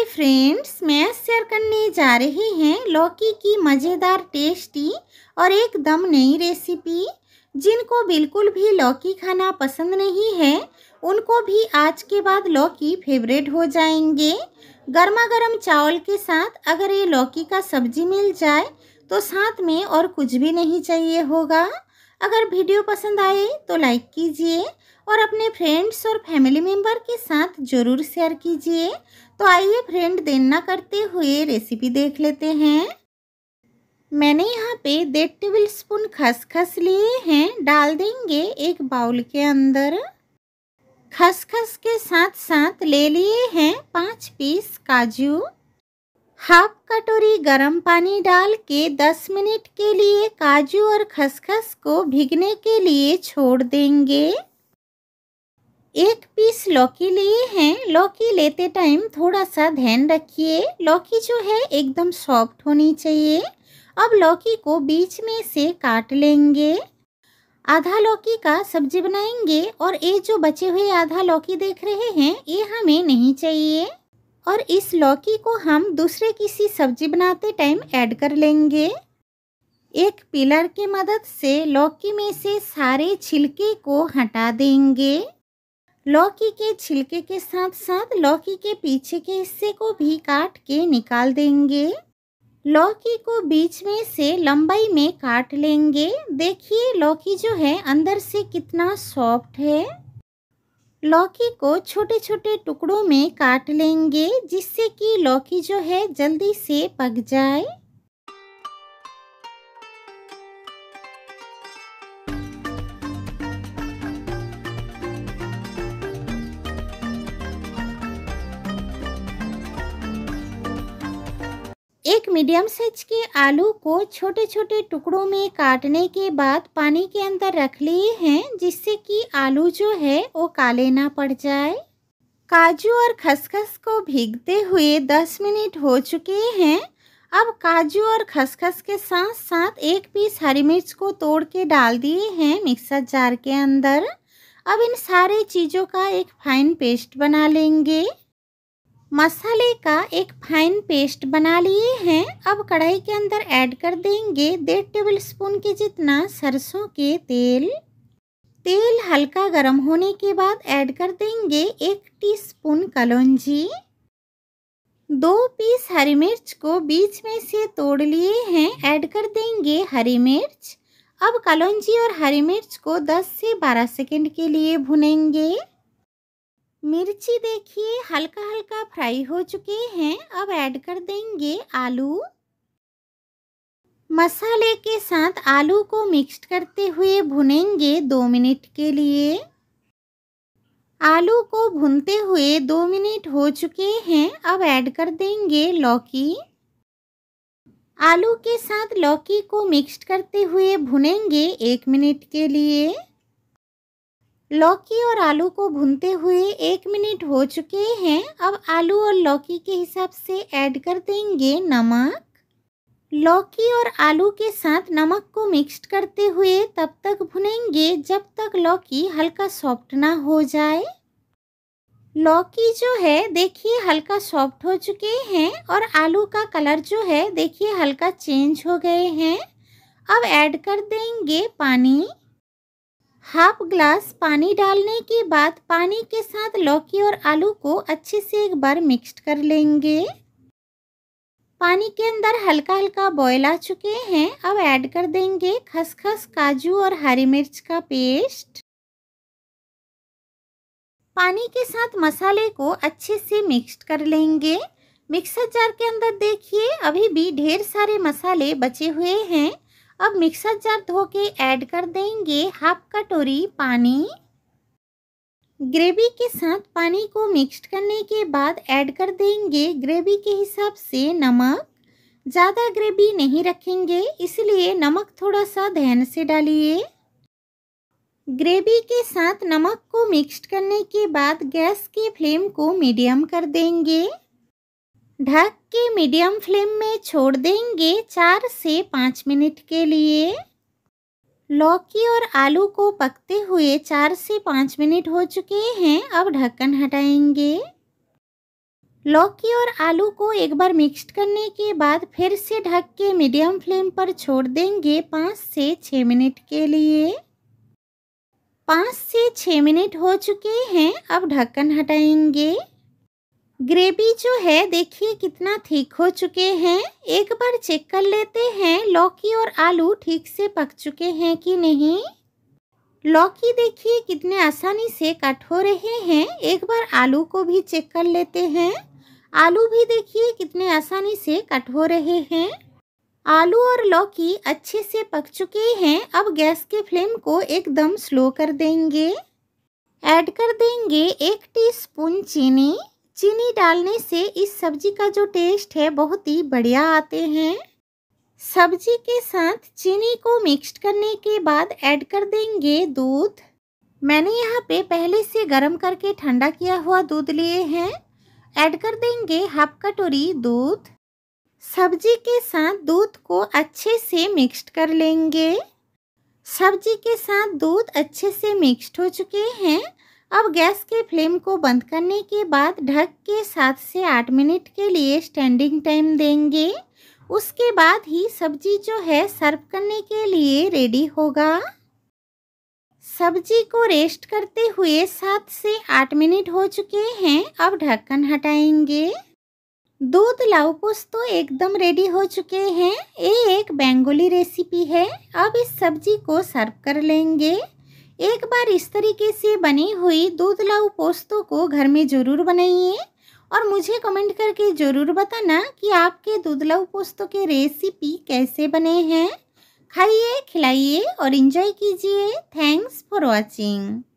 hi friends मैं share करने जा रही हैं लौकी की मज़ेदार टेस्टी और एकदम नई रेसिपी जिनको बिल्कुल भी लौकी खाना पसंद नहीं है उनको भी आज के बाद लौकी फेवरेट हो जाएंगे गर्मा गर्म चावल के साथ अगर ये लौकी का सब्जी मिल जाए तो साथ में और कुछ भी नहीं चाहिए होगा अगर वीडियो पसंद आए तो लाइक कीजिए और अपने फ्रेंड्स और फैमिली मेम्बर के साथ ज़रूर शेयर कीजिए तो आइए फ्रेंड देर ना करते हुए रेसिपी देख लेते हैं मैंने यहाँ पे डेढ़ टेबल स्पून खसखस लिए हैं डाल देंगे एक बाउल के अंदर खसखस के साथ साथ ले लिए हैं पाँच पीस काजू हाफ कटोरी गरम पानी डाल के दस मिनट के लिए काजू और खसखस को भिगने के लिए छोड़ देंगे एक पीस लौकी लिए हैं लौकी लेते टाइम थोड़ा सा ध्यान रखिए लौकी जो है एकदम सॉफ्ट होनी चाहिए अब लौकी को बीच में से काट लेंगे आधा लौकी का सब्जी बनाएंगे और ये जो बचे हुए आधा लौकी देख रहे हैं ये हमें नहीं चाहिए और इस लौकी को हम दूसरे किसी सब्जी बनाते टाइम ऐड कर लेंगे एक पिलर की मदद से लौकी में से सारे छिलके को हटा देंगे लौकी के छिलके के साथ साथ लौकी के पीछे के हिस्से को भी काट के निकाल देंगे लौकी को बीच में से लंबाई में काट लेंगे देखिए लौकी जो है अंदर से कितना सॉफ्ट है लौकी को छोटे छोटे टुकड़ों में काट लेंगे जिससे कि लौकी जो है जल्दी से पक जाए एक मीडियम साइज के आलू को छोटे छोटे टुकड़ों में काटने के बाद पानी के अंदर रख लिए हैं जिससे कि आलू जो है वो काले ना पड़ जाए काजू और खसखस को भीगते हुए 10 मिनट हो चुके हैं अब काजू और खसखस के साथ साथ एक पीस हरी मिर्च को तोड़ के डाल दिए हैं मिक्सर जार के अंदर अब इन सारे चीज़ों का एक फाइन पेस्ट बना लेंगे मसाले का एक फाइन पेस्ट बना लिए हैं अब कढ़ाई के अंदर ऐड कर देंगे डेढ़ टेबल स्पून के जितना सरसों के तेल तेल हल्का गर्म होने के बाद ऐड कर देंगे एक टीस्पून कलौजी दो पीस हरी मिर्च को बीच में से तोड़ लिए हैं ऐड कर देंगे हरी मिर्च अब कलौंजी और हरी मिर्च को 10 से 12 सेकंड के लिए भुनेंगे मिर्ची देखिए हल्का हल्का फ्राई हो चुके हैं अब ऐड कर देंगे आलू मसाले के साथ आलू को मिक्स करते हुए भुनेंगे दो मिनट के लिए आलू को भुनते हुए दो मिनट हो चुके हैं अब ऐड कर देंगे लौकी आलू के साथ लौकी को मिक्स करते हुए भुनेंगे एक मिनट के लिए लौकी और आलू को भूनते हुए एक मिनट हो चुके हैं अब आलू और लौकी के हिसाब से ऐड कर देंगे नमक लौकी और आलू के साथ नमक को मिक्स करते हुए तब तक भुनेंगे जब तक लौकी हल्का सॉफ्ट ना हो जाए लौकी जो है देखिए हल्का सॉफ्ट हो चुके हैं और आलू का कलर जो है देखिए हल्का चेंज हो गए हैं अब ऐड कर देंगे पानी हाफ ग्लास पानी डालने के बाद पानी के साथ लौकी और आलू को अच्छे से एक बार मिक्सड कर लेंगे पानी के अंदर हल्का हल्का बॉयल आ चुके हैं अब ऐड कर देंगे खसखस काजू और हरी मिर्च का पेस्ट पानी के साथ मसाले को अच्छे से मिक्स कर लेंगे मिक्सर जार के अंदर देखिए अभी भी ढेर सारे मसाले बचे हुए हैं अब मिक्सर जार धो के ऐड कर देंगे हाफ कटोरी पानी ग्रेवी के साथ पानी को मिक्स्ड करने के बाद ऐड कर देंगे ग्रेवी के हिसाब से नमक ज़्यादा ग्रेवी नहीं रखेंगे इसलिए नमक थोड़ा सा ध्यान से डालिए ग्रेवी के साथ नमक को मिक्स्ड करने के बाद गैस के फ्लेम को मीडियम कर देंगे ढक के मीडियम फ्लेम में छोड़ देंगे चार से पाँच मिनट के लिए लौकी और आलू को पकते हुए चार से पाँच मिनट हो चुके हैं अब ढक्कन हटाएंगे लौकी और आलू को एक बार मिक्स करने के बाद फिर से ढक के मीडियम फ्लेम पर छोड़ देंगे पाँच से छः मिनट के लिए पाँच से छः मिनट हो चुके हैं अब ढक्कन हटाएंगे ग्रेवी जो है देखिए कितना ठीक हो चुके हैं एक बार चेक कर लेते हैं लौकी और आलू ठीक से पक चुके हैं कि नहीं लौकी देखिए कितने आसानी से कट हो रहे हैं एक बार आलू को भी चेक कर लेते हैं आलू भी देखिए कितने आसानी से कट हो रहे हैं आलू और लौकी अच्छे से पक चुके हैं अब गैस के फ्लेम को एकदम स्लो कर देंगे ऐड कर देंगे एक टीस्पून चीनी चीनी डालने से इस सब्जी का जो टेस्ट है बहुत ही बढ़िया आते हैं सब्जी के साथ चीनी को मिक्स करने के बाद ऐड कर देंगे दूध मैंने यहाँ पे पहले से गरम करके ठंडा किया हुआ दूध लिए हैं ऐड कर देंगे हाफ कटोरी दूध सब्जी के साथ दूध को अच्छे से मिक्स्ड कर लेंगे सब्जी के साथ दूध अच्छे से मिक्स्ड हो चुके हैं अब गैस के फ्लेम को बंद करने के बाद ढक के सात से आठ मिनट के लिए स्टैंडिंग टाइम देंगे उसके बाद ही सब्जी जो है सर्व करने के लिए रेडी होगा सब्जी को रेस्ट करते हुए सात से आठ मिनट हो चुके हैं अब ढक्कन हटाएंगे दूध लाऊ तो एकदम रेडी हो चुके हैं ये एक बेंगोली रेसिपी है अब इस सब्जी को सर्व कर लेंगे एक बार इस तरीके से बनी हुई दूध लाऊ पोस्तों को घर में ज़रूर बनाइए और मुझे कमेंट करके ज़रूर बताना कि आपके दूध लाऊ पोस्तों के रेसिपी कैसे बने हैं खाइए खिलाइए और इन्जॉय कीजिए थैंक्स फॉर वॉचिंग